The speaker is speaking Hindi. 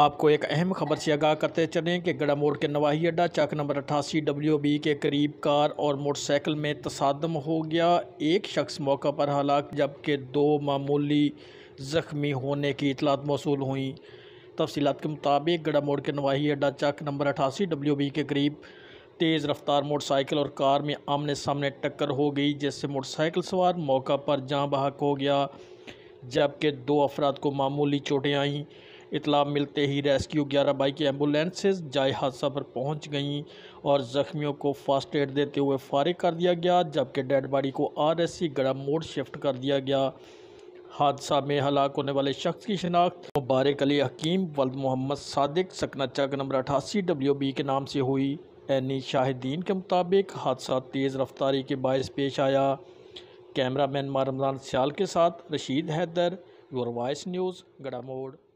आपको एक अहम खबर से आगाह करते चलें कि गड़ा मोड़ के नवाही अड्डा चक नंबर अट्ठासी डब्ल्यू बी के करीब कार और मोटरसाइकिल में तसादम हो गया एक शख्स मौका पर हलाक जबकि दो मामूली ज़ख्मी होने की इतलात मौसू हुई तफसीत के मुताबिक गड़ा मोड़ के नवाही अड्डा चक नंबर अट्ठासी डब्ल्यू बी के करीब तेज़ रफ्तार मोटरसाइकिल और कार में आमने सामने टक्कर हो गई जिससे मोटरसाइकिल सवार मौका पर जहाँ बहक हो गया जबकि दो अफराद को मामूली चोटें आईं इतला मिलते ही रेस्क्यू ग्यारह बाइक एम्बुलेंसेज जाए हादसा पर पहुंच गईं और ज़ख्मियों को फास्ट एड देते हुए फारिग कर दिया गया जबकि डेड बॉडी को R S C Garha Mor shift कर दिया गया हादसा में हलाक होने वाले शख्स की शिनाख्त मुबारक अली हकीम वल्द मोहम्मद सादिक सकना चक नंबर अठासी डब्ल्यू बी के नाम से हुई एनी शाहिदीन के मुताबिक हादसा तेज़ रफ्तारी के बायस पेश आया कैमरा मैन रमज़ान सियाल के साथ Rashid Haider your voice news गड़ामोड़